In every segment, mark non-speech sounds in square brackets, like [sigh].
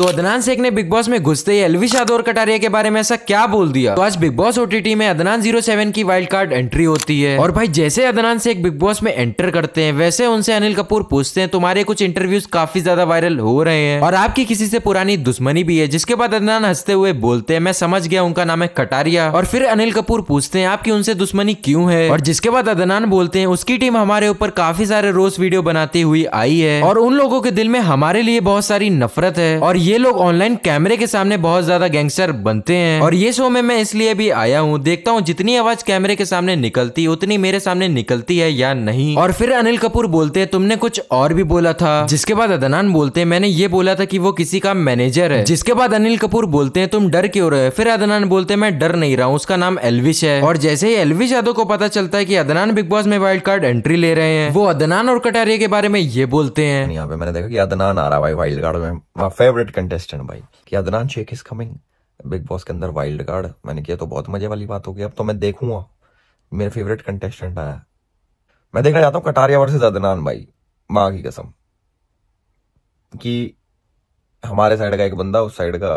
तो अदनान शेख ने big Boss में घुसते ही अलविश आदोर कटारिया के बारे में ऐसा क्या बोल दिया तो आज बिग बॉस ओटीटी में अदनान जीरो सेवन की वाइल्ड कार्ड एंट्री होती है और भाई जैसे अदनान शेख बिग बॉस में एंटर करते हैं वैसे उनसे अनिल कपूर पूछते हैं तुम्हारे कुछ इंटरव्यूज काफी ज्यादा वायरल हो रहे हैं और आपकी किसी से पुरानी दुश्मनी भी है जिसके बाद अदनान हंसते हुए बोलते हैं मैं समझ गया उनका नाम है कटारिया और फिर अनिल कपूर पूछते हैं आपकी उनसे दुश्मनी क्यूँ है और जिसके बाद अदनान बोलते हैं उसकी टीम हमारे ऊपर काफी सारे रोज वीडियो बनाती हुई आई है और उन लोगों के दिल में हमारे लिए बहुत सारी नफरत है और ये ये लोग ऑनलाइन कैमरे के सामने बहुत ज्यादा गैंगस्टर बनते हैं और ये शो में मैं इसलिए भी आया हूँ देखता हूँ जितनी आवाज कैमरे के सामने निकलती उतनी मेरे सामने निकलती है या नहीं और फिर अनिल कपूर बोलते हैं तुमने कुछ और भी बोला था जिसके बाद अदनान बोलते हैं मैंने ये बोला था कि वो किसी का मैनेजर है जिसके बाद अनिल कपूर बोलते हैं तुम डर क्यों रहे फिर अदनान बोलते हैं मैं डर नहीं रहा हूँ उसका नाम एलविश है और जैसे ही एलविश यादव को पता चलता है की अदनान बिग बॉस में वाइल्ड कार्ड एंट्री ले रहे हैं वो अदनान और कटारिया के बारे में ये बोलते हैं यहाँ पे मैंने देखा कि अदनान आ रहा है वाइल्ड कार्ड में फेवरेट कंटेस्टेंट भाई कि Adnan Shaikh is coming Bigg Boss के अंदर वाइल्ड कार्ड मैंने किया तो बहुत मजे वाली बात होगी अब तो मैं देखूंगा मेरा फेवरेट कंटेस्टेंट आया मैं देखना चाहता हूँ कटारिया वर्सेज अदनान भाई माँ की कसम कि हमारे साइड का एक बंदा उस साइड का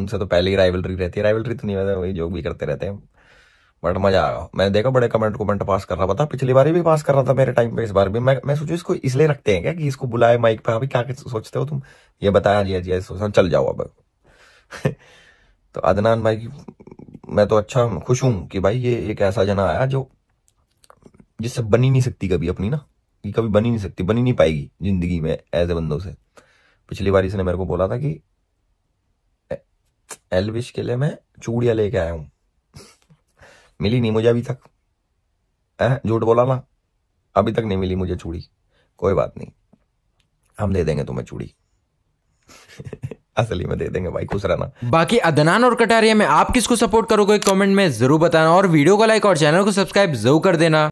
उनसे तो पहले ही राइवलरी रहती है राइवलरी तो नहीं वैसे वही जो भी करते रहते हैं बट मजा आया मैं देखा बड़े कमेंट कमेंट पास कर रहा था पिछली बार भी पास कर रहा था मेरे टाइम पे इस बार भी मैं मैं सोचू इसको इसलिए रखते हैं क्या कि इसको बुलाए माइक पे अभी क्या सोचते हो तुम ये बताया जी जी सोचा चल जाओ अब [laughs] तो अदनान भाई की मैं तो अच्छा खुश हूँ कि भाई ये एक ऐसा जना आया जो जिससे बनी नहीं सकती कभी अपनी ना कि कभी बनी नहीं सकती बनी नहीं पाएगी जिंदगी में एज ए बंदों से पिछली बार इसने मेरे को बोला था कि एलविश के लिए मैं चूड़िया लेके आया हूँ मिली नहीं मुझे अभी तक है झूठ बोला ना अभी तक नहीं मिली मुझे चूड़ी कोई बात नहीं हम दे देंगे तुम्हें चूड़ी [laughs] असली में दे देंगे भाई खुश रहना बाकी अदनान और कटारिया में आप किसको सपोर्ट करोगे कमेंट में जरूर बताना और वीडियो को लाइक और चैनल को सब्सक्राइब जरूर कर देना